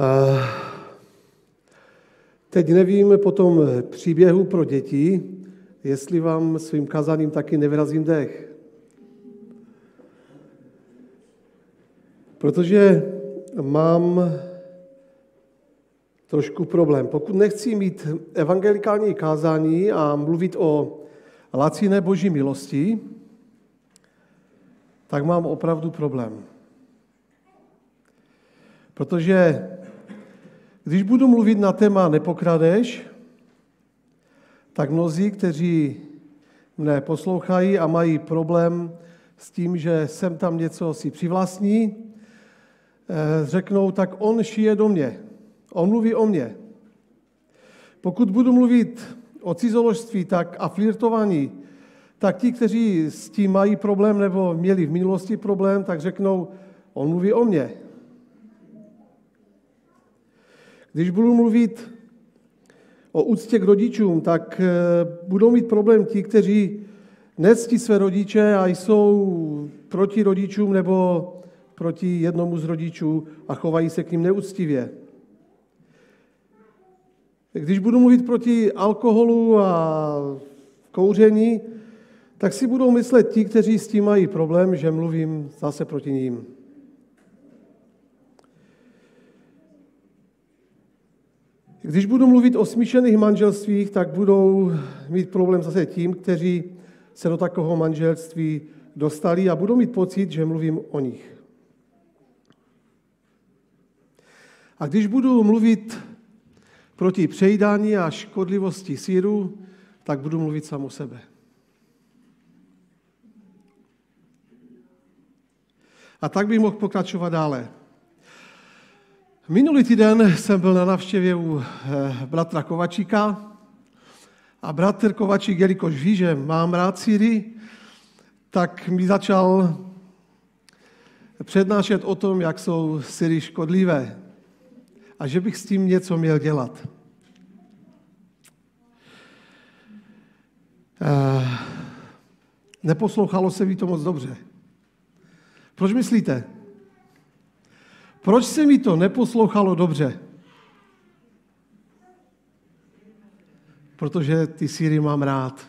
A teď nevím po tom příběhu pro děti, jestli vám svým kazaním taky nevyrazím dech. Protože mám trošku problém. Pokud nechci mít evangelikální kázání a mluvit o laciné boží milosti, tak mám opravdu problém. Protože když budu mluvit na téma nepokradeš, tak mnozí, kteří mne poslouchají a mají problém s tím, že jsem tam něco si přivlastní, eh, řeknou, tak on šije do mě, on mluví o mě. Pokud budu mluvit o cizoložství tak a flirtování, tak ti, kteří s tím mají problém nebo měli v minulosti problém, tak řeknou, on mluví o mě. Když budu mluvit o úctě k rodičům, tak eh, budou mít problém ti, kteří nectí své rodiče a jsou proti rodičům nebo proti jednomu z rodičů a chovají se k ním neúctivě. Když budu mluvit proti alkoholu a kouření, tak si budou myslet ti, kteří s tím mají problém, že mluvím zase proti ním. Když budu mluvit o smíšených manželstvích, tak budou mít problém zase tím, kteří se do takového manželství dostali a budou mít pocit, že mluvím o nich. A když budu mluvit proti přejdání a škodlivosti síru, tak budu mluvit sám o sebe. A tak bych mohl pokračovat dále. Minulý týden jsem byl na návštěvě u eh, bratra Kovačíka a bratr Kovačík, jelikož ví, že mám rád síry, tak mi začal přednášet o tom, jak jsou síry škodlivé a že bych s tím něco měl dělat. Eh, neposlouchalo se mi to moc dobře. Proč myslíte? Proč se mi to neposlouchalo dobře? Protože ty síry mám rád.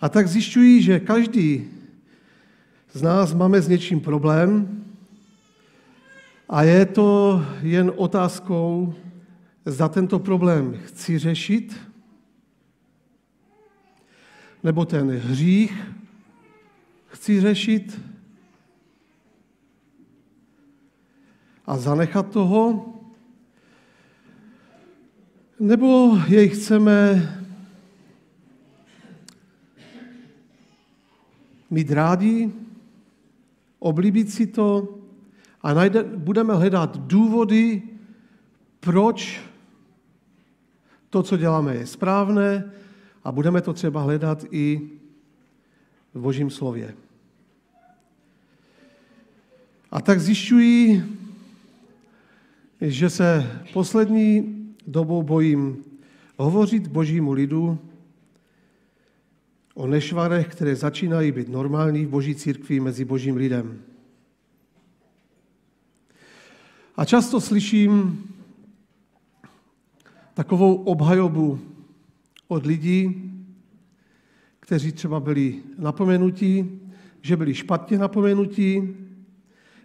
A tak zjišťuji, že každý z nás máme s něčím problém a je to jen otázkou, za tento problém chci řešit, nebo ten hřích chci řešit a zanechat toho, nebo jej chceme mít rádi, oblíbit si to a najde, budeme hledat důvody, proč to, co děláme, je správné a budeme to třeba hledat i v Božím slově. A tak zjišťuji, že se poslední dobou bojím hovořit božímu lidu o nešvarech, které začínají být normální v boží církvi mezi božím lidem. A často slyším takovou obhajobu od lidí, kteří třeba byli napomenutí, že byli špatně napomenutí,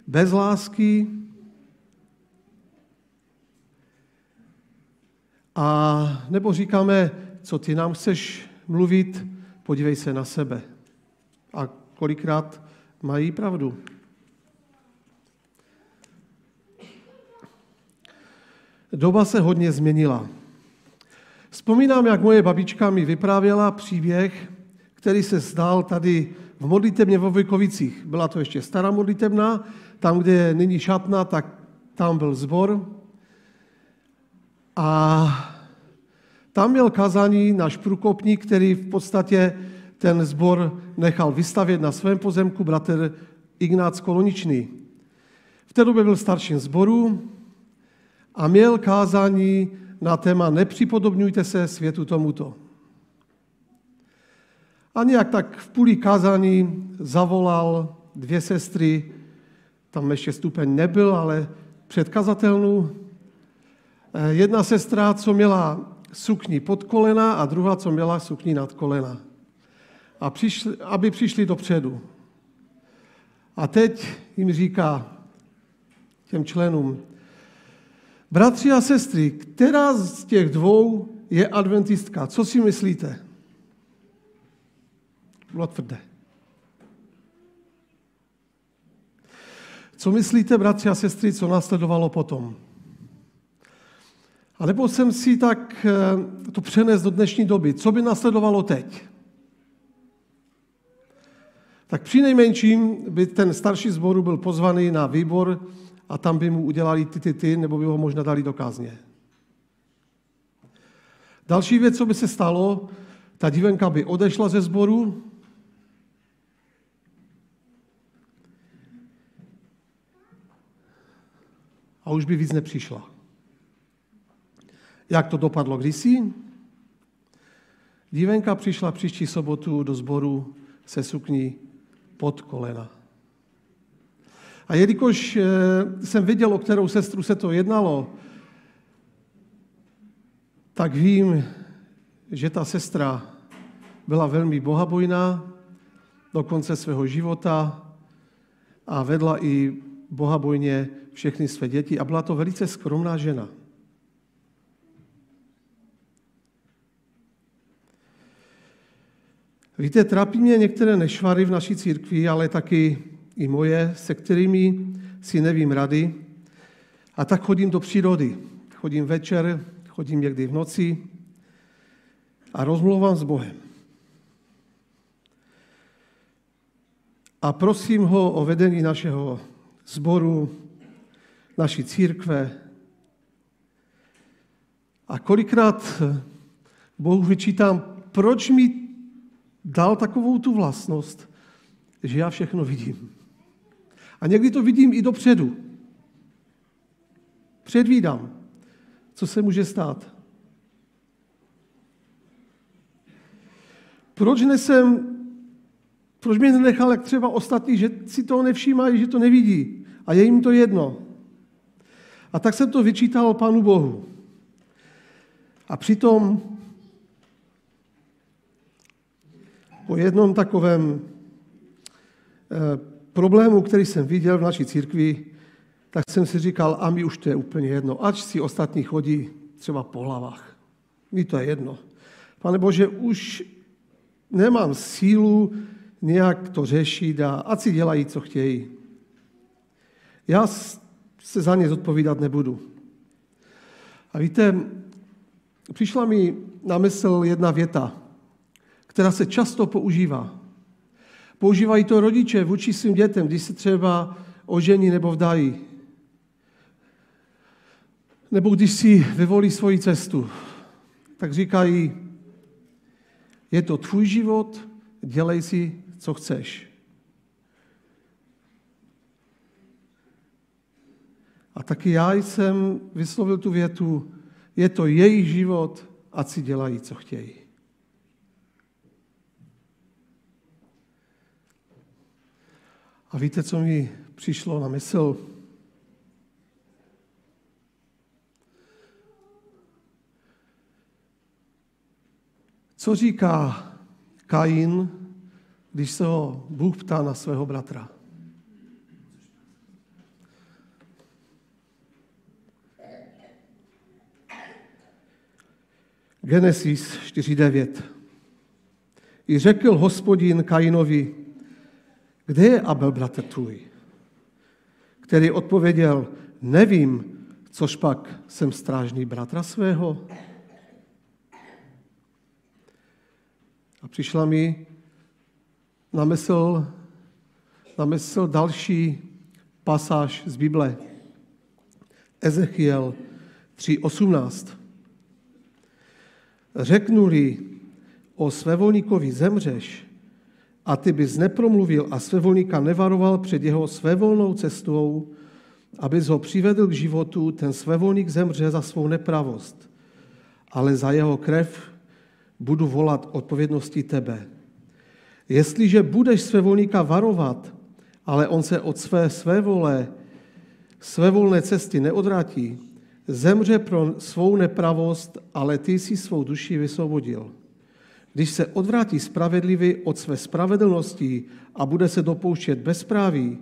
bez lásky. A nebo říkáme, co ty nám chceš mluvit, podívej se na sebe. A kolikrát mají pravdu. Doba se hodně změnila. Vzpomínám, jak moje babička mi vyprávěla příběh který se zdal tady v modlitevně v Vojkovicích. Byla to ještě stará modlitevna, tam, kde je nyní šatna, tak tam byl zbor. A tam měl kazání náš průkopník, který v podstatě ten zbor nechal vystavět na svém pozemku bratr Ignác Koloničný. V té době byl starším zboru a měl kázání na téma nepřipodobňujte se světu tomuto. A nějak tak v půli kázání zavolal dvě sestry, tam ještě stupeň nebyl, ale předkazatelnou. Eh, jedna sestra, co měla sukni pod kolena a druhá, co měla sukni nad kolena. A přišli, aby přišli dopředu. A teď jim říká, těm členům, bratři a sestry, která z těch dvou je adventistka? Co si myslíte? tvrdé. Co myslíte, bratři a sestry, co následovalo potom? A nebo jsem si tak eh, to přenes do dnešní doby. Co by následovalo teď? Tak při nejmenším by ten starší zboru byl pozvaný na výbor a tam by mu udělali ty, ty, ty, nebo by ho možná dali do kázně. Další věc, co by se stalo, ta divenka by odešla ze sboru, a už by víc nepřišla. Jak to dopadlo kdysi? Dívenka přišla příští sobotu do sboru se sukní pod kolena. A jelikož eh, jsem viděl o kterou sestru se to jednalo, tak vím, že ta sestra byla velmi bohabojná do konce svého života a vedla i bohabojně všechny své děti a byla to velice skromná žena. Víte, trápí mě některé nešvary v naší církvi, ale taky i moje, se kterými si nevím rady. A tak chodím do přírody. Chodím večer, chodím někdy v noci a rozmlouvám s Bohem. A prosím ho o vedení našeho sboru, naší církve. A kolikrát eh, Bohu vyčítám, proč mi dal takovou tu vlastnost, že já všechno vidím. A někdy to vidím i dopředu. Předvídám, co se může stát. Proč nesem, proč mě nenechal, jak třeba ostatní, že si toho nevšímají, že to nevidí a je jim to jedno. A tak jsem to vyčítal Panu Bohu. A přitom po jednom takovém eh, problému, který jsem viděl v naší církvi, tak jsem si říkal, a mi už to je úplně jedno, ač si ostatní chodí třeba po hlavách. Mi to je jedno. Pane Bože, už nemám sílu nějak to řešit a ať si dělají, co chtějí. Já se za ně zodpovídat nebudu. A víte, přišla mi na mysl jedna věta, která se často používá. Používají to rodiče vůči svým dětem, když se třeba ožení nebo vdají. Nebo když si vyvolí svoji cestu, tak říkají, je to tvůj život, dělej si, co chceš. A taky já jsem vyslovil tu větu, je to jejich život, a si dělají, co chtějí. A víte, co mi přišlo na mysl? Co říká Kain, když se ho Bůh ptá na svého bratra? Genesis 4.9. I řekl hospodin Kainovi, kde je Abel, bratr tvůj? Který odpověděl, nevím, což pak jsem strážný bratra svého. A přišla mi na mysl, na mysl další pasáž z Bible. Ezechiel 3.18. Řeknuli o svévolníkovi zemřeš a ty bys nepromluvil a svévolníka nevaroval před jeho svévolnou cestou, abys ho přivedl k životu, ten svévolník zemře za svou nepravost, ale za jeho krev budu volat odpovědnosti tebe. Jestliže budeš svévolníka varovat, ale on se od své svévole, svévolné cesty neodratí, zemře pro svou nepravost, ale ty jsi svou duši vysvobodil. Když se odvrátí spravedlivý od své spravedlnosti a bude se dopouštět bezpráví,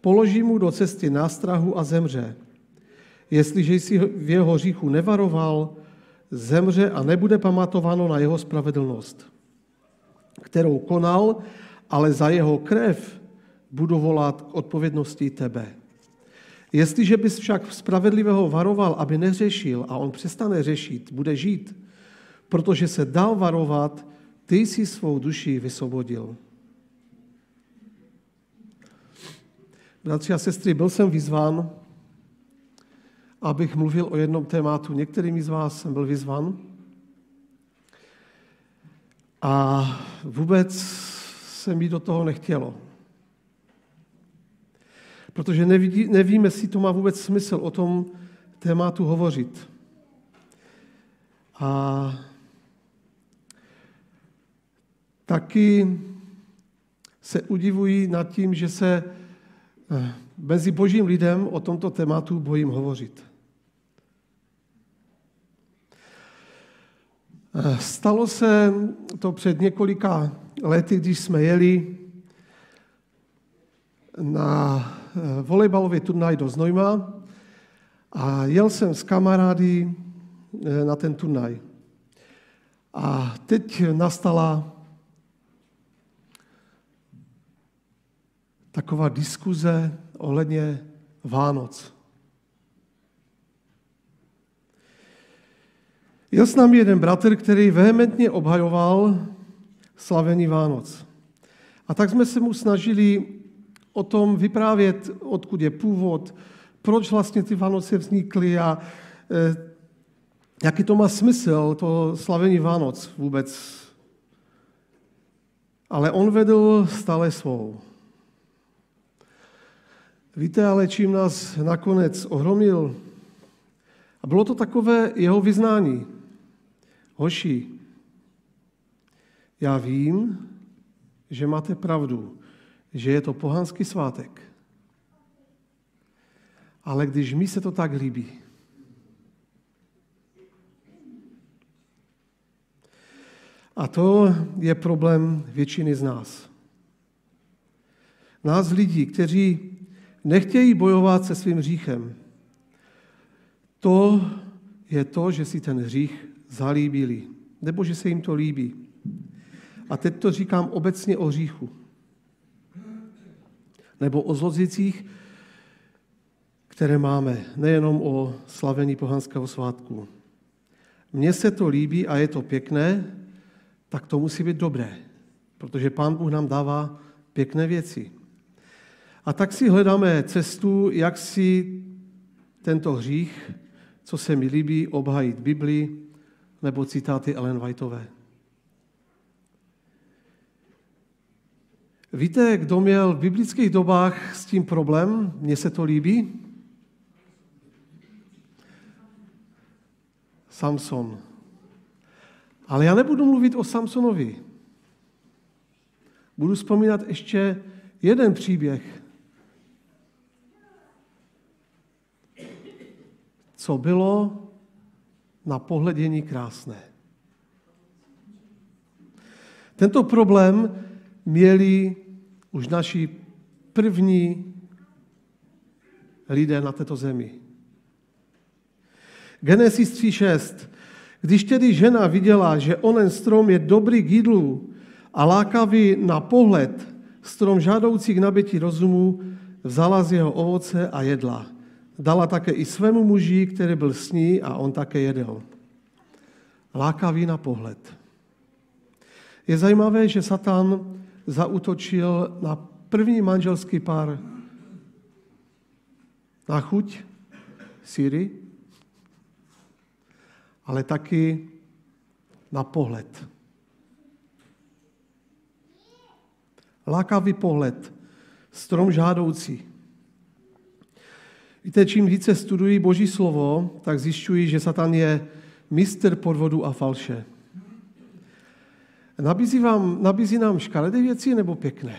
položí mu do cesty nástrahu a zemře. Jestliže jsi v jeho říchu nevaroval, zemře a nebude pamatováno na jeho spravedlnost, kterou konal, ale za jeho krev budu volat k odpovědnosti tebe. Jestliže bys však spravedlivého varoval, aby neřešil a on přestane řešit, bude žít, protože se dal varovat, ty jsi svou duši vysvobodil. Bratři a sestry, byl jsem vyzván, abych mluvil o jednom tématu. Některými z vás jsem byl vyzván. A vůbec se mi do toho nechtělo protože nevidí, nevíme, jestli to má vůbec smysl o tom tématu hovořit. A taky se udivují nad tím, že se eh, mezi božím lidem o tomto tématu bojím hovořit. Eh, stalo se to před několika lety, když jsme jeli na Eh, volejbalový turnaj do Znojma a jel jsem s kamarády eh, na ten turnaj. A teď nastala taková diskuze ohledně Vánoc. Jel s námi jeden bratr, který vehementně obhajoval slavení Vánoc. A tak jsme se mu snažili o tom vyprávět, odkud je původ, proč vlastně ty Vánoce vznikly a eh, jaký to má smysl, to slavení Vánoc vůbec. Ale on vedl stále svou. Víte ale, čím nás nakonec ohromil? A bylo to takové jeho vyznání. Hoši, já vím, že máte pravdu že je to pohanský svátek. Ale když mi se to tak líbí, A to je problém většiny z nás. Nás lidí, kteří nechtějí bojovat se svým hříchem. To je to, že si ten hřích zalíbili, nebo že se jim to líbí. A teď to říkám obecně o hříchu nebo o zlozicích, které máme, nejenom o slavení pohanského svátku. Mně se to líbí a je to pěkné, tak to musí být dobré, protože Pán Bůh nám dává pěkné věci. A tak si hledáme cestu, jak si tento hřích, co se mi líbí, obhajit Biblii nebo citáty Ellen Whiteové. Víte, kdo měl v biblických dobách s tím problém? Mně se to líbí. Samson. Ale já nebudu mluvit o Samsonovi. Budu vzpomínat ještě jeden příběh. Co bylo na pohledění krásné. Tento problém měli už naši první lidé na této zemi. Genesis 3.6. Když tedy žena viděla, že onen strom je dobrý k jídlu a lákavý na pohled, strom žádoucí k nabití rozumu, vzala z jeho ovoce a jedla. Dala také i svému muži, který byl s ní a on také jedl. Lákavý na pohled. Je zajímavé, že Satan zautočil na první manželský pár na chuť síry, ale taky na pohled. Lákavý pohled, strom žádoucí. Víte, čím více studuji Boží slovo, tak zjišťuji, že Satan je mistr podvodu a falše. Nabízí, vám, nabízí nám škaredé věci nebo pěkné?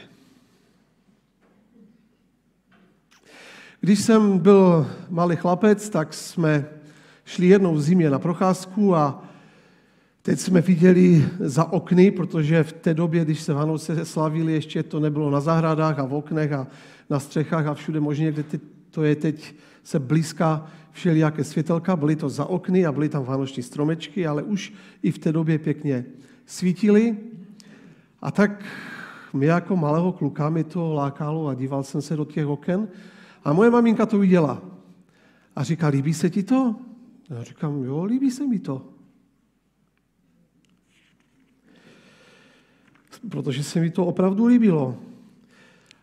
Když jsem byl malý chlapec, tak jsme šli jednou v zimě na procházku a teď jsme viděli za okny, protože v té době, když se Vánoce slavili, ještě to nebylo na zahradách a v oknech a na střechách a všude možně, kde ty, to je teď, se blízká všelijaké světelka, byly to za okny a byly tam vánoční stromečky, ale už i v té době pěkně svítily. A tak mě jako malého kluka mi to lákalo a díval jsem se do těch oken. A moje maminka to viděla. A říká, líbí se ti to? Já říkám, jo, líbí se mi to. Protože se mi to opravdu líbilo.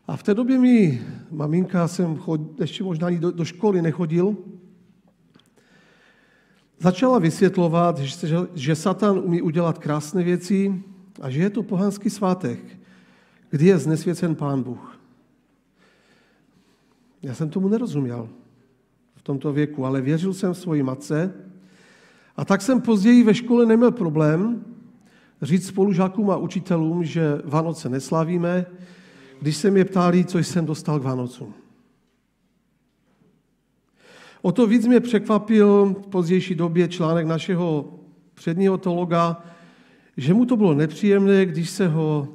A v té době mi maminka, jsem chod, ještě možná ani do, do školy nechodil, Začala vysvětlovat, že, že Satan umí udělat krásné věci a že je to pohanský svátek, kdy je znesvěcen Pán Bůh. Já jsem tomu nerozuměl v tomto věku, ale věřil jsem svoji matce a tak jsem později ve škole neměl problém říct spolužákům a učitelům, že Vánoce neslavíme, když se mě ptali, co jsem dostal k Vánocům. O to víc mě překvapil v pozdější době článek našeho předního teologa, že mu to bylo nepříjemné, když se ho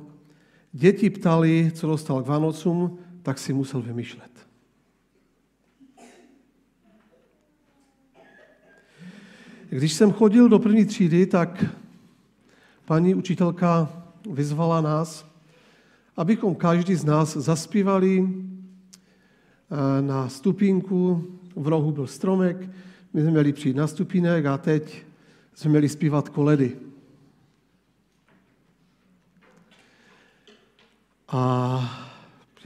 děti ptali, co dostal k Vánocům, tak si musel vymýšlet. Když jsem chodil do první třídy, tak paní učitelka vyzvala nás, abychom každý z nás zaspívali eh, na stupínku v rohu byl stromek, my jsme měli přijít na stupínek a teď jsme měli zpívat koledy. A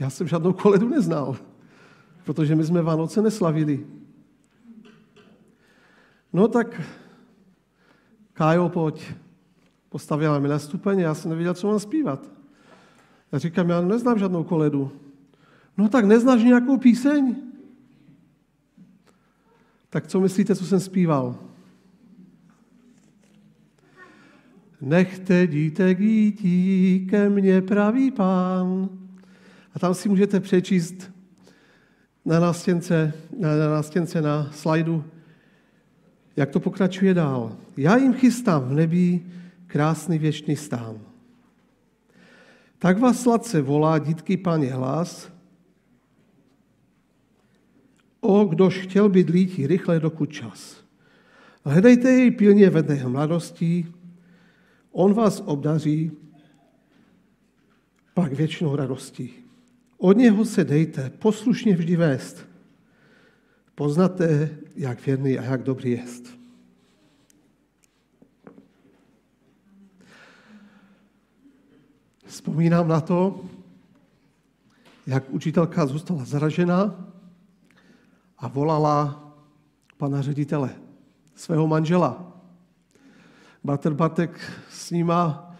já jsem žádnou koledu neznal, protože my jsme Vánoce neslavili. No tak, Kájo, pojď. Postavila mi na stupeně, já jsem nevěděl, co mám zpívat. Já říkám, já neznám žádnou koledu. No tak neznáš nějakou píseň? Tak co myslíte, co jsem zpíval? Nechte dítě jítí ke mně pravý pán. A tam si můžete přečíst na nástěnce, na, na nástěnce, na slajdu, jak to pokračuje dál. Já jim chystám v nebi krásný věčný stán. Tak vás sladce volá dítky paně hlas, O, kdož chtěl být lítí rychle, dokud čas. Hledejte jej pilně ve dnech mladosti. on vás obdaří pak věčnou radostí. Od něho se dejte poslušně vždy vést. Poznáte, jak věrný a jak dobrý jest. Vzpomínám na to, jak učitelka zůstala zražena a volala pana ředitele, svého manžela. Bater Bartek s ním má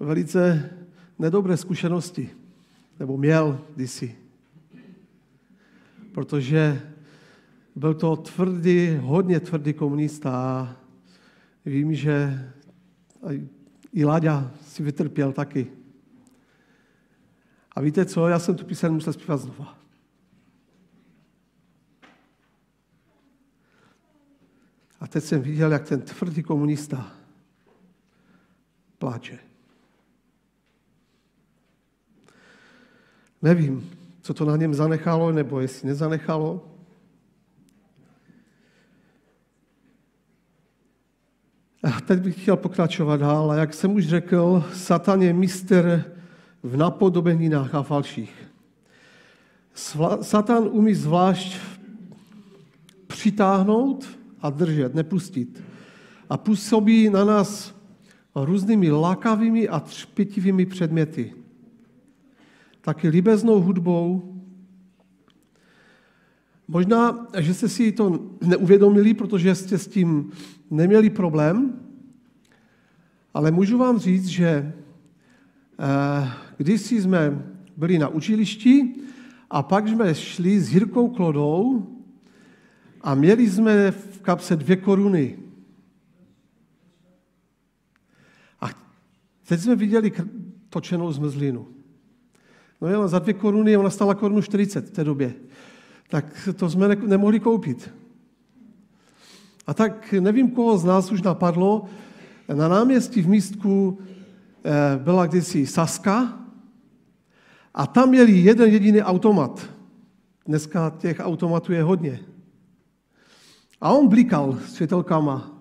velice nedobré zkušenosti, nebo měl kdysi, protože byl to tvrdý, hodně tvrdý komunista a vím, že i Láďa si vytrpěl taky. A víte co, já jsem tu píseň musel zpívat znova. A teď jsem viděl, jak ten tvrdý komunista pláče. Nevím, co to na něm zanechalo, nebo jestli nezanechalo. A teď bych chtěl pokračovat dál. A jak jsem už řekl, Satan je mistr v napodobeninách a falších. Satan umí zvlášť přitáhnout a držet, nepustit. A působí na nás různými lakavými a třpitivými předměty. Taky libeznou hudbou. Možná, že jste si to neuvědomili, protože jste s tím neměli problém, ale můžu vám říct, že eh, když jsme byli na učilišti a pak jsme šli s Jirkou Klodou a měli jsme v kapse dvě koruny. A teď jsme viděli točenou zmrzlinu. No jo, no, za dvě koruny, ona stala korunu 40 v té době. Tak to jsme ne- nemohli koupit. A tak nevím, koho z nás už napadlo, na náměstí v místku eh, byla kdysi Saska a tam měli jeden jediný automat. Dneska těch automatů je hodně. A on blikal světelkama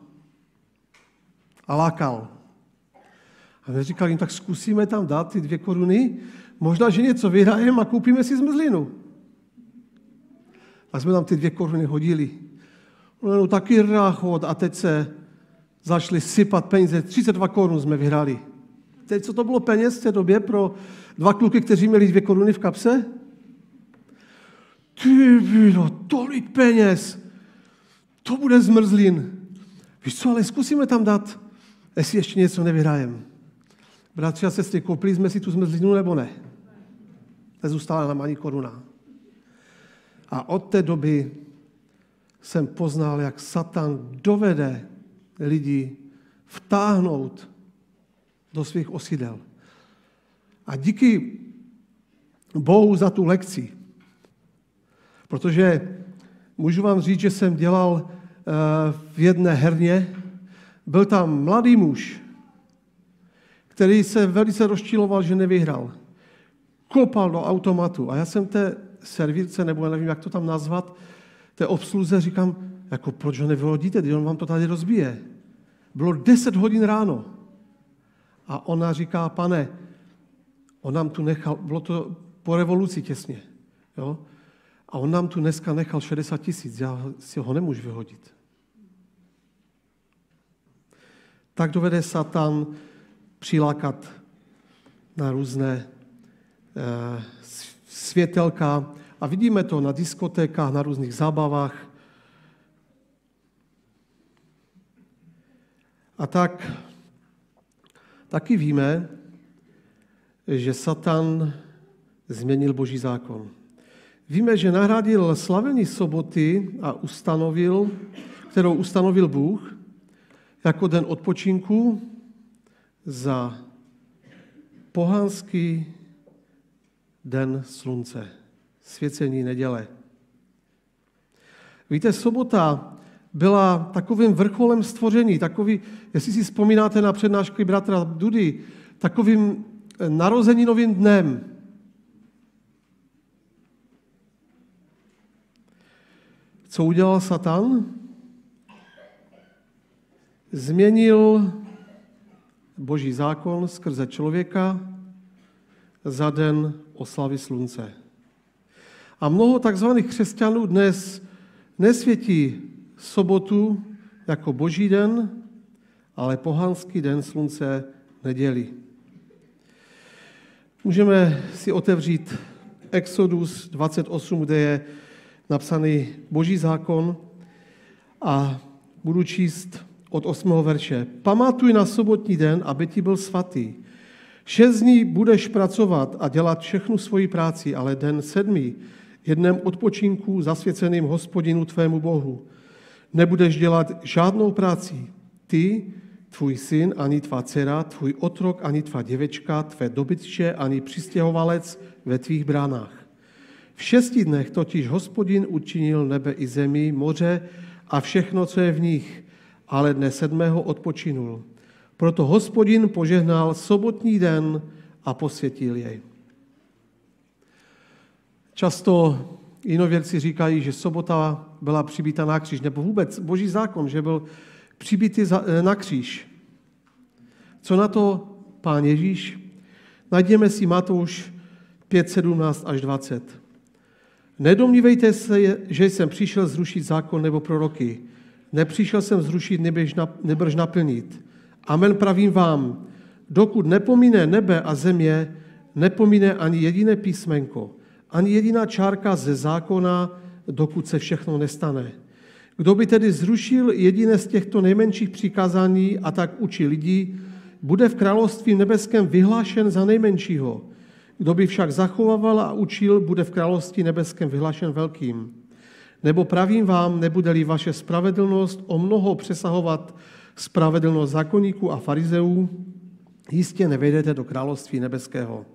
a lákal. A my říkali jim, tak zkusíme tam dát ty dvě koruny, možná, že něco vyhrajeme a koupíme si zmrzlinu. A jsme tam ty dvě koruny hodili. No, no taky ráchod a teď se zašli sypat peníze. 32 korun jsme vyhrali. Teď co to bylo peněz v té době pro dva kluky, kteří měli dvě koruny v kapse? Ty bylo tolik peněz. To bude zmrzlin. Víš co, ale zkusíme tam dát, jestli ještě něco nevyhrajem. Bratři a sestry, koupili jsme si tu zmrzlinu nebo ne? Nezůstala nám ani koruna. A od té doby jsem poznal, jak Satan dovede lidi vtáhnout do svých osidel. A díky Bohu za tu lekci, protože Můžu vám říct, že jsem dělal eh, v jedné herně. Byl tam mladý muž, který se velice rozčiloval, že nevyhrál. Kopal do automatu a já jsem té servírce, nebo já nevím, jak to tam nazvat, té obsluze říkám, jako proč ho nevyhodíte, když on vám to tady rozbije. Bylo 10 hodin ráno. A ona říká, pane, on nám tu nechal, bylo to po revoluci těsně, jo? A on nám tu dneska nechal 60 tisíc, já si ho nemůžu vyhodit. Tak dovede Satan přilákat na různé eh, světelka a vidíme to na diskotékách, na různých zábavách. A tak taky víme, že Satan změnil boží zákon. Víme, že nahradil slavení soboty a ustanovil, kterou ustanovil Bůh, jako den odpočinku za pohanský den slunce, svěcení neděle. Víte, sobota byla takovým vrcholem stvoření, takový, jestli si vzpomínáte na přednášky bratra Dudy, takovým narozeninovým dnem, Co udělal Satan? Změnil boží zákon skrze člověka za den oslavy slunce. A mnoho takzvaných křesťanů dnes nesvětí sobotu jako boží den, ale pohanský den slunce neděli. Můžeme si otevřít Exodus 28, kde je napsaný Boží zákon a budu číst od 8. verše. Pamatuj na sobotní den, aby ti byl svatý. Šest dní budeš pracovat a dělat všechnu svoji práci, ale den sedmý, jednem odpočinku zasvěceným hospodinu tvému Bohu. Nebudeš dělat žádnou práci. Ty, tvůj syn, ani tvá dcera, tvůj otrok, ani tvá děvečka, tvé dobytče, ani přistěhovalec ve tvých bránách. V šesti dnech totiž hospodin učinil nebe i zemi, moře a všechno, co je v nich, ale dne sedmého odpočinul. Proto hospodin požehnal sobotní den a posvětil jej. Často jinověrci říkají, že sobota byla přibýta na kříž, nebo vůbec boží zákon, že byl přibýty eh, na kříž. Co na to pán Ježíš? Najděme si Matouš 5, 17 až 20. Nedomnívejte se, že jsem přišel zrušit zákon nebo proroky. Nepřišel jsem zrušit, nebrž naplnit. Amen pravím vám, dokud nepomíne nebe a země, nepomíne ani jediné písmenko, ani jediná čárka ze zákona, dokud se všechno nestane. Kdo by tedy zrušil jediné z těchto nejmenších přikázání a tak učí lidi, bude v království nebeském vyhlášen za nejmenšího. Kdo by však zachovával a učil, bude v království nebeském vyhlášen velkým. Nebo pravím vám, nebude-li vaše spravedlnost o mnoho přesahovat spravedlnost zákonníků a farizeů, jistě nevejdete do království nebeského.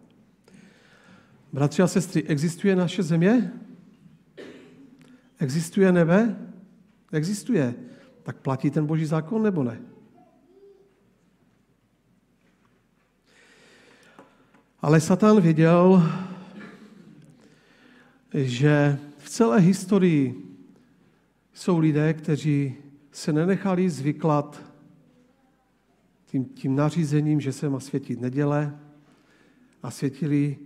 Bratři a sestry, existuje naše země? Existuje nebe? Existuje. Tak platí ten boží zákon nebo ne? Ale Satan věděl, že v celé historii jsou lidé, kteří se nenechali zvyklat tím, tím nařízením, že se má světit neděle a světili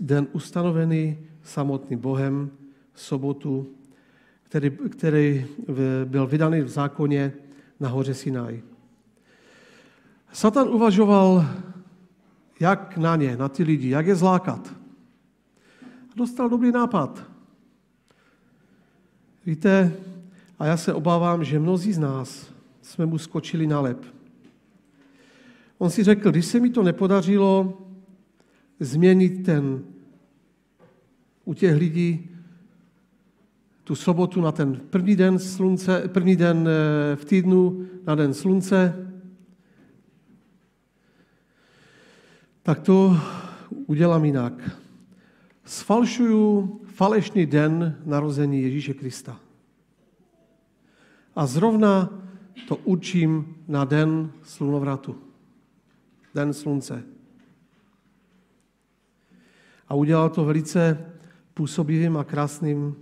den ustanovený samotným Bohem, sobotu, který, který byl vydaný v zákoně na hoře Sinaj. Satan uvažoval jak na ně, na ty lidi, jak je zlákat. A dostal dobrý nápad. Víte, a já se obávám, že mnozí z nás jsme mu skočili na lep. On si řekl, když se mi to nepodařilo změnit ten u těch lidí tu sobotu na ten první den slunce, první den eh, v týdnu na den slunce, tak to udělám jinak. Sfalšuju falešný den narození Ježíše Krista. A zrovna to učím na den slunovratu. Den slunce. A udělal to velice působivým a krásným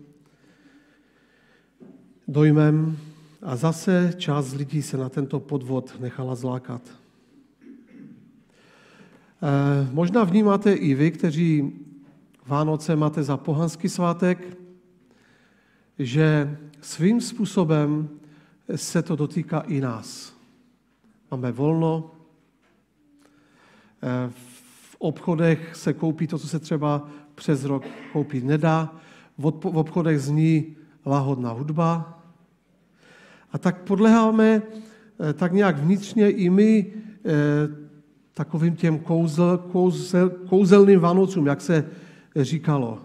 dojmem. A zase část lidí se na tento podvod nechala zlákat. Eh, možná vnímáte i vy, kteří Vánoce máte za pohanský svátek, že svým způsobem se to dotýká i nás. Máme volno, eh, v obchodech se koupí to, co se třeba přes rok koupit nedá, v obchodech zní lahodná hudba. A tak podleháme eh, tak nějak vnitřně i my takovým těm kouzel, kouzel, kouzelným Vánocům, jak se říkalo.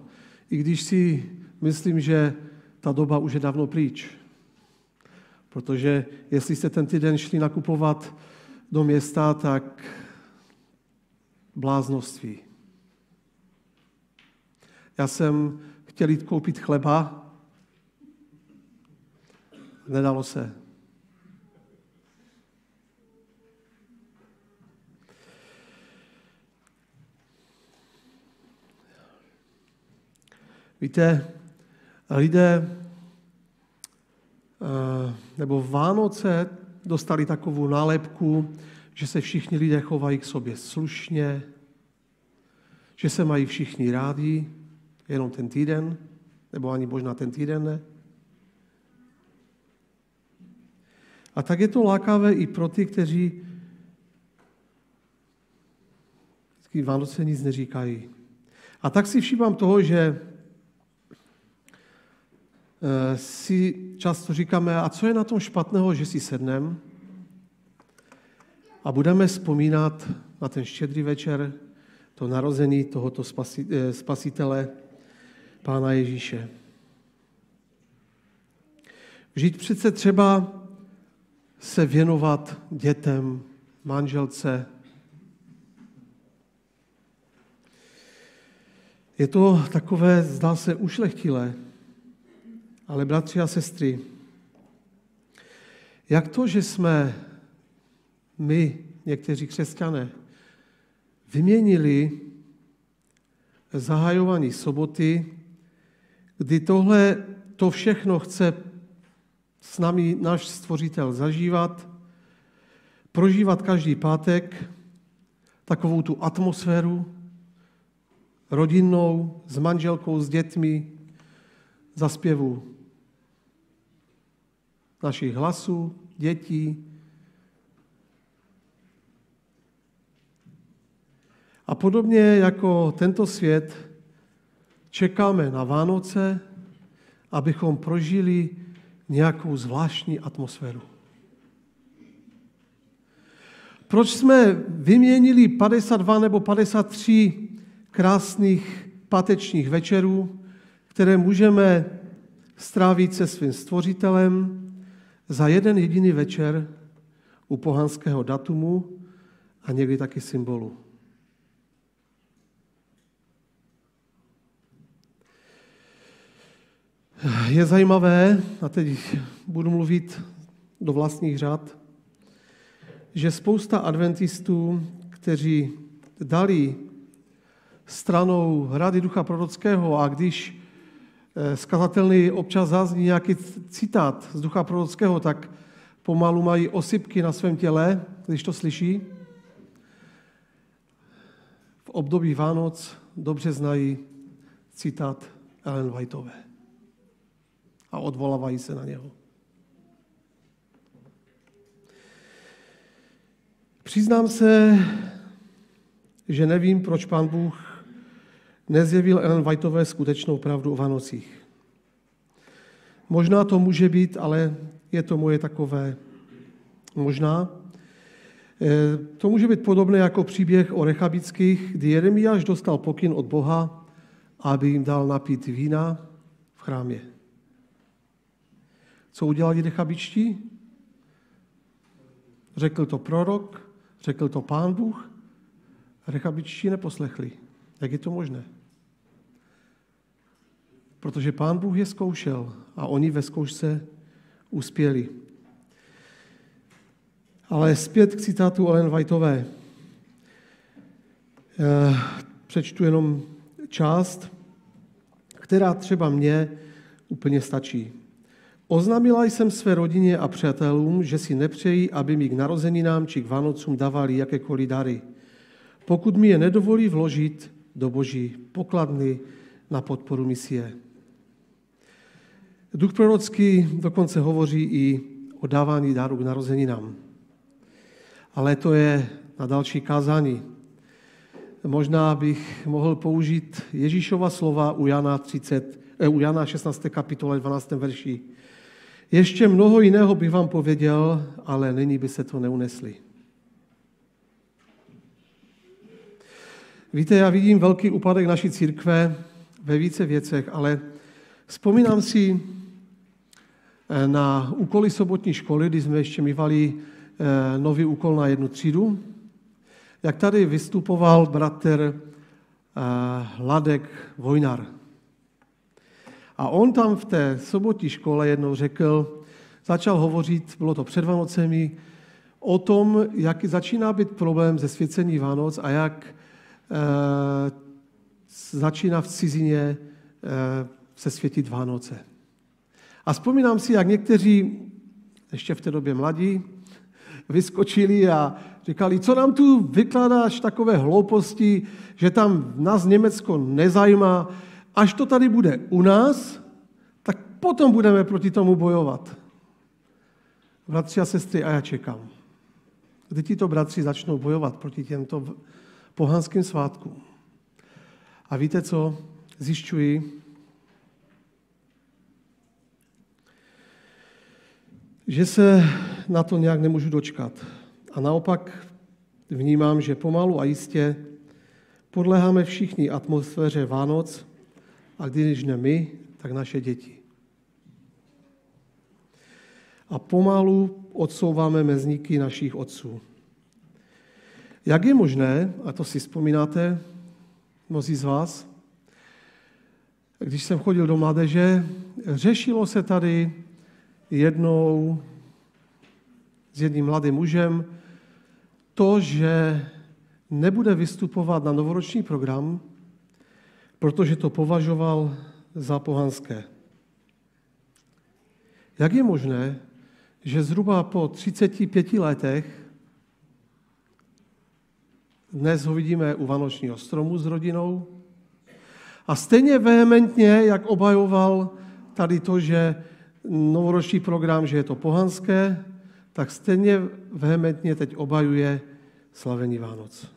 I když si myslím, že ta doba už je dávno pryč. Protože jestli jste ten týden šli nakupovat do města, tak bláznoství. Já jsem chtěl jít koupit chleba, nedalo se. Víte, lidé eh, nebo Vánoce dostali takovou nálepku, že se všichni lidé chovají k sobě slušně, že se mají všichni rádi, jenom ten týden, nebo ani možná ten týden ne. A tak je to lákavé i pro ty, kteří Vánoce nic neříkají. A tak si všímám toho, že Eh, si často říkáme, a co je na tom špatného, že si sedneme a budeme vzpomínat na ten štědrý večer, to narození tohoto spasi, eh, spasitele, Pána Ježíše. Žít přece třeba se věnovat dětem, manželce. Je to takové, zdá se, ušlechtilé, ale bratři a sestry, jak to, že jsme my, někteří křesťané, vyměnili zahajování soboty, kdy tohle, to všechno chce s námi náš stvořitel zažívat, prožívat každý pátek, takovou tu atmosféru, rodinnou, s manželkou, s dětmi, za zpěvu našich hlasů, dětí. A podobně jako tento svět čekáme na Vánoce, abychom prožili nějakou zvláštní atmosféru. Proč jsme vyměnili 52 nebo 53 krásných patečních večerů, které můžeme strávit se svým stvořitelem, za jeden jediný večer u pohanského datumu a někdy taky symbolu. Je zajímavé, a teď budu mluvit do vlastních řad, že spousta adventistů, kteří dali stranou Rady Ducha Prorockého a když z kazatelny občas zazní nějaký citát z ducha prorockého, tak pomalu mají osypky na svém těle, když to slyší. V období Vánoc dobře znají citát Ellen Whiteové a odvolávají se na něho. Přiznám se, že nevím, proč pán Bůh nezjevil Ellen Whiteové skutečnou pravdu o Vánocích. Možná to může být, ale je to moje takové možná. Eh, to může být podobné jako příběh o rechabických, kdy Jeremiáš dostal pokyn od Boha, aby jim dal napít vína v chrámě. Co udělali rechabičtí? Řekl to prorok, řekl to pán Bůh, rechabičtí neposlechli. Jak je to možné? protože pán Bůh je zkoušel a oni ve zkoušce uspěli. Ale zpět k citátu Ellen Whiteové. Eh, přečtu jenom část, která třeba mě úplně stačí. Oznámila jsem své rodině a přátelům, že si nepřeji, aby mi k narozeninám či k Vánocům dávali jakékoliv dary, pokud mi je nedovolí vložit do boží pokladny na podporu misie. Duch prorocký dokonce hovoří i o dávání dáru k narozeninám. Ale to je na další kázání. Možná bych mohl použít Ježíšova slova u Jana, 30, eh, u Jana 16. kapitole 12. verši. Ještě mnoho jiného bych vám pověděl, ale nyní by se to neunesli. Víte, já vidím velký úpadek naší církve ve více věcech, ale vzpomínám si Eh, na úkoly sobotní školy, kdy jsme ještě mývali eh, nový úkol na jednu třídu. Jak tady vystupoval bratr eh, Ladek Vojnar. A on tam v té sobotní škole jednou řekl, začal hovořit, bylo to před Vánocemi, o tom, jak začíná být problém ze svěcení Vánoc a jak e, začíná v cizině e, se světit Vánoce. A vzpomínám si, jak někteří, ještě v té době mladí, vyskočili a říkali, co nám tu vykládáš takové hlouposti, že tam nás Německo nezajímá, až to tady bude u nás, tak potom budeme proti tomu bojovat. Bratři a sestry, a já čekám. Kdy tito bratři začnou bojovat proti těmto pohanským svátkům. A víte co? Zjišťuji, že se na to nějak nemůžu dočkat. A naopak vnímám, že pomalu a jistě podléháme všichni atmosféře Vánoc a když ne my, tak naše děti. A pomalu odsouváme mezníky našich otců. Jak je možné, a to si vzpomínáte, mnozí z vás, když jsem chodil do mládeže, řešilo se tady jednou s jedním mladým mužem to, že nebude vystupovat na novoroční program, protože to považoval za pohanské. Jak je možné, že zhruba po 35 letech dnes ho vidíme u Vánočního stromu s rodinou a stejně vehementně, jak obajoval tady to, že novoroční program, že je to pohanské, tak stejně vehementně teď obhajuje slavení Vánoc.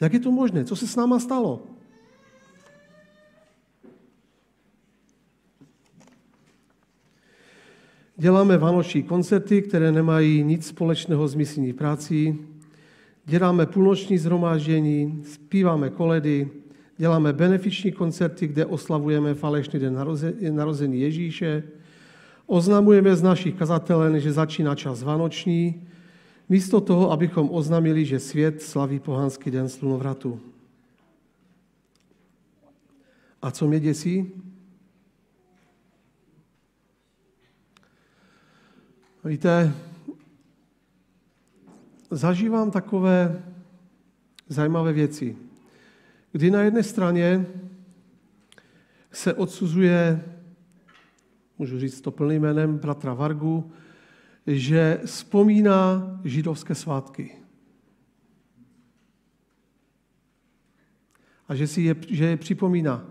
Jak je to možné? Co se s náma stalo? Děláme vánoční koncerty, které nemají nic společného s misijní prací. Děláme půlnoční zhromáždění, zpíváme koledy, děláme benefiční koncerty, kde oslavujeme falešný den narození Ježíše, oznamujeme z našich kazatelen, že začíná čas vánoční, místo toho, abychom oznamili, že svět slaví pohanský den slunovratu. A co mě děsí? Víte, zažívám takové zajímavé věci kdy na jedné straně se odsuzuje, můžu říct to plným jménem, bratra Vargu, že vzpomíná židovské svátky. A že, si je, že je připomíná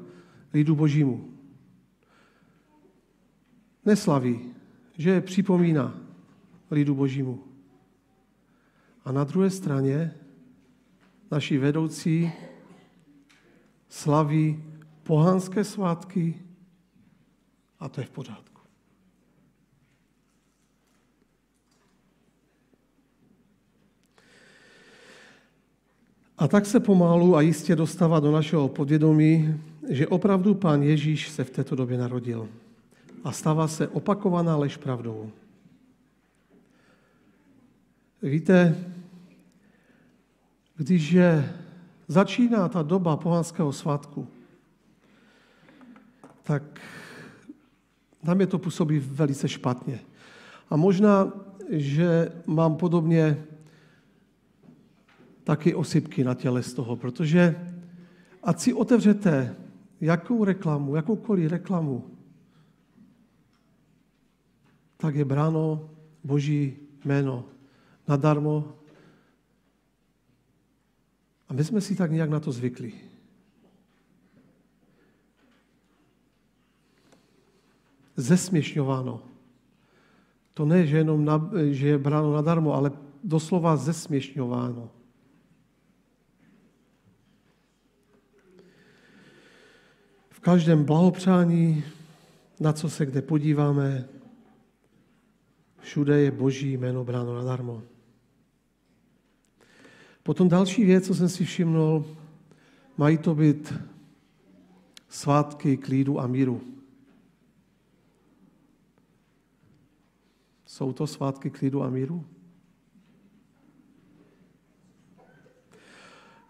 lidu božímu. Neslaví, že je připomíná lidu božímu. A na druhé straně naši vedoucí slaví pohanské svátky a to je v pořádku. A tak se pomalu a jistě dostává do našeho podvědomí, že opravdu pán Ježíš se v této době narodil. A stává se opakovaná lež pravdou. Víte, když je začíná ta doba pohanského svátku, tak na mě to působí velice špatně. A možná, že mám podobně taky osypky na těle z toho, protože ať si otevřete jakou reklamu, jakoukoliv reklamu, tak je bráno Boží jméno nadarmo a my jsme si tak nějak na to zvykli. Zesměšňováno. To ne, že, jenom na, že je bráno nadarmo, ale doslova zesměšňováno. V každém blahopřání, na co se kde podíváme, všude je Boží jméno bráno nadarmo. Potom další věc, co jsem si všimnul, mají to být svátky klídu a míru. Jsou to svátky klidu a míru?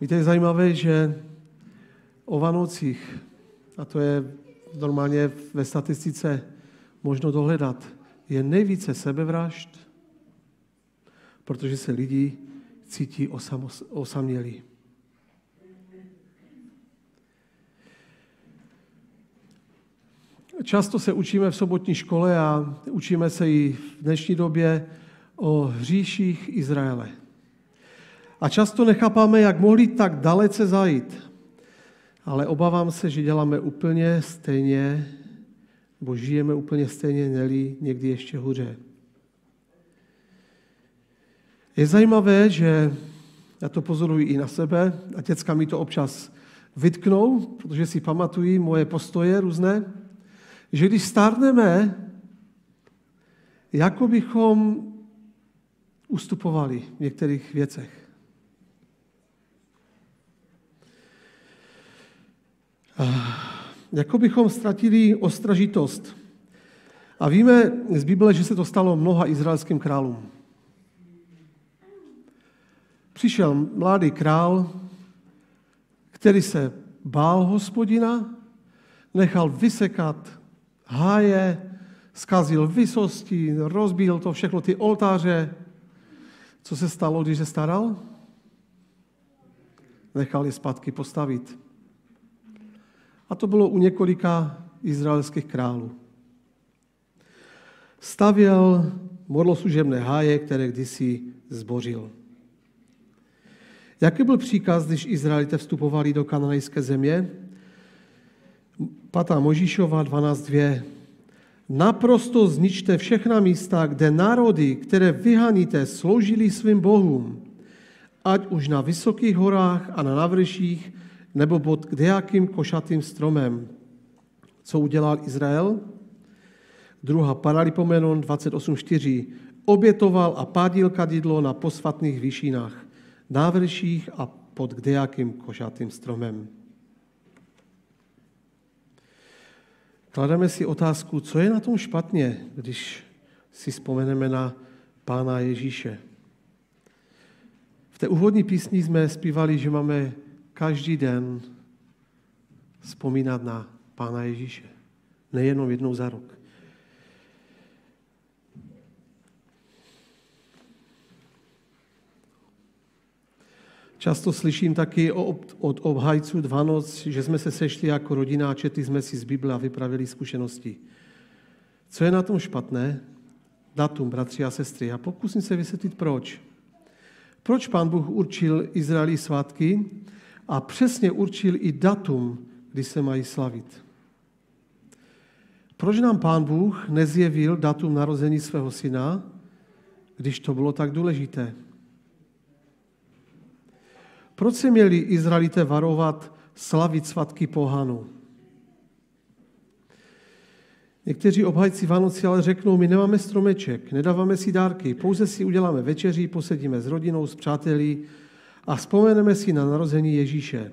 Víte, je zajímavé, že o Vanocích, a to je normálně ve statistice možno dohledat, je nejvíce sebevražd, protože se lidi cítí osamělí. Často se učíme v sobotní škole a učíme se i v dnešní době o hříších Izraele. A často nechápáme, jak mohli tak dalece zajít. Ale obávám se, že děláme úplně stejně, nebo žijeme úplně stejně, neli někdy ještě hůře. Je zajímavé, že já to pozoruji i na sebe a děcka mi to občas vytknou, protože si pamatují moje postoje různé, že když stárneme, jako bychom ustupovali v některých věcech. Jako bychom ztratili ostražitost. A víme z Bible, že se to stalo mnoha izraelským králům. Přišel mladý král, který se bál hospodina, nechal vysekat háje, skazil vysosti, rozbíl to všechno, ty oltáře. Co se stalo, když se staral? Nechal je zpátky postavit. A to bylo u několika izraelských králů. Stavěl modloslužebné háje, které kdysi zbořil. Jaký byl příkaz, když Izraelité vstupovali do kananejské země? Pata Možíšova 12.2. Naprosto zničte všechna místa, kde národy, které vyhaníte, sloužili svým bohům, ať už na vysokých horách a na navrších, nebo pod kdejakým košatým stromem. Co udělal Izrael? Druhá Paralipomenon 28.4. Obětoval a pádil kadidlo na posvatných výšinách návrších a pod kdejakým košatým stromem. Klademe si otázku, co je na tom špatně, když si vzpomeneme na Pána Ježíše. V té úvodní písni jsme zpívali, že máme každý den vzpomínat na Pána Ježíše. Nejenom jednou za rok. Často slyším taky od obhajců Dvanoc, že jsme se sešli jako rodina četli jsme si z Bible a vypravili zkušenosti. Co je na tom špatné? Datum, bratři a sestry. A pokusím se vysvětlit, proč. Proč pán Bůh určil Izraeli svátky a přesně určil i datum, kdy se mají slavit. Proč nám pán Bůh nezjevil datum narození svého syna, když to bylo tak důležité? Proč se měli Izraelité varovat slavit svatky pohanu? Někteří obhajci Vánoci ale řeknou, my nemáme stromeček, nedáváme si dárky, pouze si uděláme večeři, posedíme s rodinou, s přáteli a vzpomeneme si na narození Ježíše.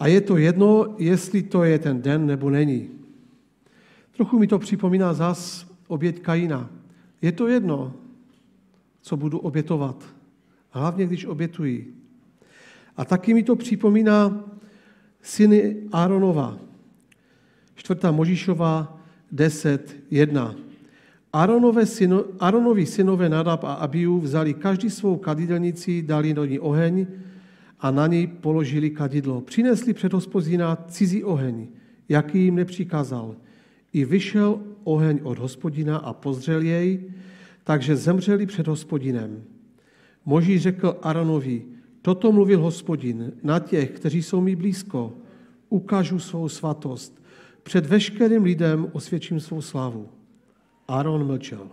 A je to jedno, jestli to je ten den nebo není. Trochu mi to připomíná zas oběť Kaina. Je to jedno, co budu obětovat. Hlavně, když obětuji. A taky mi to připomíná syny Áronova. Čtvrtá Možíšová 10.1. Aronové syno, Aronovi synové Nadab a Abiu vzali každý svou kadidelnici, dali do ní oheň a na ní položili kadidlo. Přinesli před hospodina cizí oheň, jaký jim nepřikázal. I vyšel oheň od hospodina a pozřel jej, takže zemřeli před hospodinem. Moží řekl Aronovi, Toto mluvil hospodin na těch, kteří jsou mi blízko. Ukážu svou svatost. Před veškerým lidem osvědčím svou slávu. Aaron mlčel.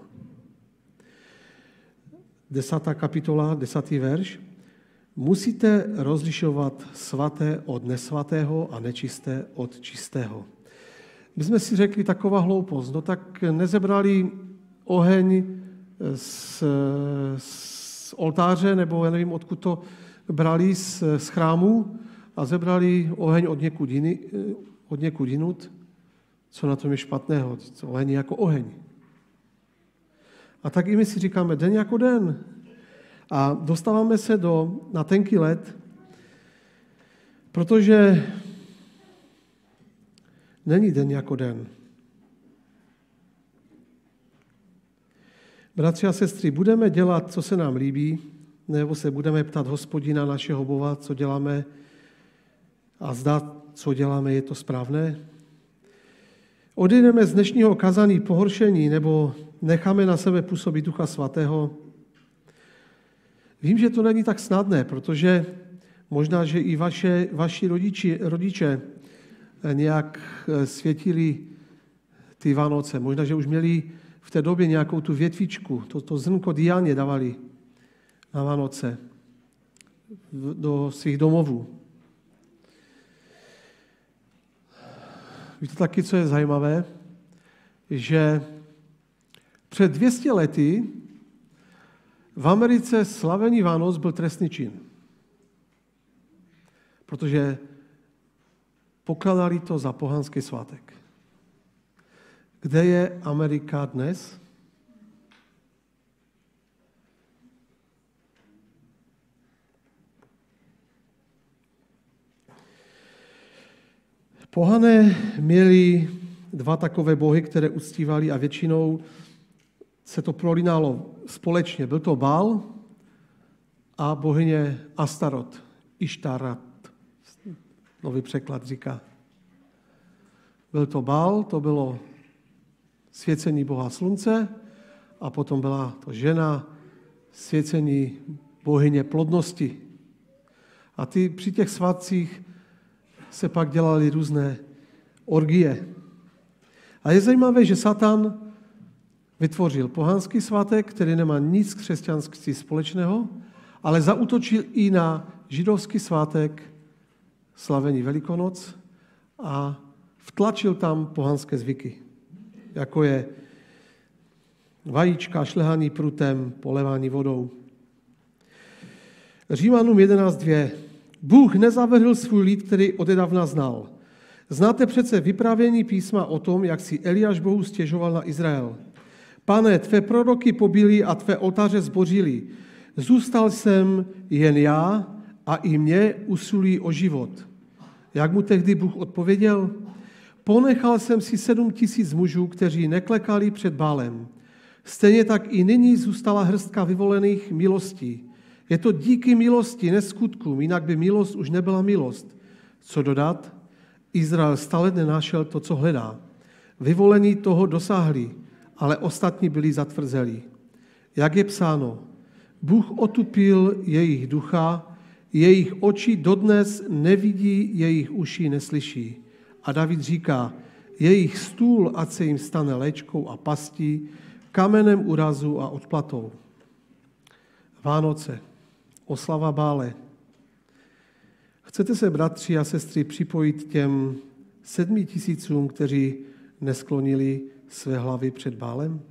Desátá kapitola, desátý verš. Musíte rozlišovat svaté od nesvatého a nečisté od čistého. My jsme si řekli taková hloupost, no tak nezebrali oheň z, z oltáře, nebo já nevím, odkud to brali z, z chrámu a zebrali oheň od někud, jiny, eh, od někud jinut, co na tom je špatného. Oheň je jako oheň. A tak i my si říkáme den jako den. A dostáváme se do, na tenký let, protože není den jako den. Bratři a sestry, budeme dělat, co se nám líbí, nebo se budeme ptat hospodina našeho Boha, co děláme a zda, co děláme, je to správné? Odejdeme z dnešního kazání pohoršení nebo necháme na sebe působit Ducha Svatého? Vím, že to není tak snadné, protože možná, že i vaše, vaši rodiči, rodiče nějak eh, světili ty Vánoce. Možná, že už měli v té době nějakou tu větvičku, to, to zrnko diáně dávali na Vánoce do svých domovů. Víte taky, co je zajímavé? Že před 200 lety v Americe slavení Vánoc byl trestný čin. Protože pokladali to za pohanský svátek. Kde je Amerika dnes? Pohané měli dva takové bohy, které uctívali a většinou se to prolinálo společně. Byl to Bál a bohyně Astarot, Ištarat, nový překlad říká. Byl to Bál, to bylo svěcení boha slunce a potom byla to žena, svěcení bohyně plodnosti. A ty při těch svatcích se pak dělali různé orgie. A je zajímavé, že Satan vytvořil pohanský svatek, který nemá nic křesťanství společného, ale zautočil i na židovský svátek slavení Velikonoc a vtlačil tam pohanské zvyky, jako je vajíčka, šlehání prutem, polevání vodou. Římanům Bůh nezavrhl svůj lid, který odedavna znal. Znáte přece vyprávění písma o tom, jak si Eliáš Bohu stěžoval na Izrael. Pane, tvé proroky pobili a tvé oltáře zbořili. Zůstal jsem jen já a i mě usilí o život. Jak mu tehdy Bůh odpověděl? Ponechal jsem si sedm tisíc mužů, kteří neklekali před bálem. Stejně tak i nyní zůstala hrstka vyvolených milostí. Je to díky milosti, neskutkům, jinak by milost už nebyla milost. Co dodat? Izrael stále nenašel to, co hledá. Vyvolení toho dosáhli, ale ostatní byli zatvrzelí. Jak je psáno, Bůh otupil jejich ducha, jejich oči dodnes nevidí, jejich uši neslyší. A David říká, jejich stůl, ať se jim stane léčkou a pastí, kamenem urazu a odplatou. Vánoce. Oslava Bále. Chcete se, bratři a sestry, připojit těm sedmi tisícům, kteří nesklonili své hlavy před Bálem?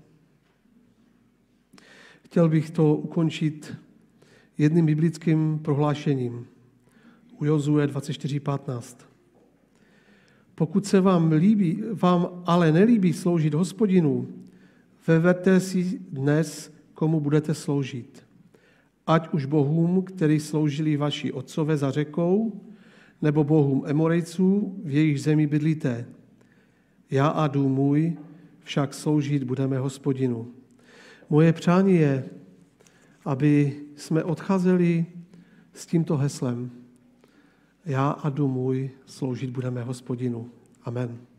Chtěl bych to ukončit jedným biblickým prohlášením u Jozue 24.15. Pokud se vám, líbí, vám ale nelíbí sloužit hospodinu, veverte si dnes, komu budete sloužit ať už bohům, který sloužili vaši otcové za řekou, nebo bohům Emorejců, v jejich zemi bydlíte. Já a dům můj však sloužit budeme hospodinu. Moje přání je, aby jsme odcházeli s tímto heslem. Já a dům můj sloužit budeme hospodinu. Amen.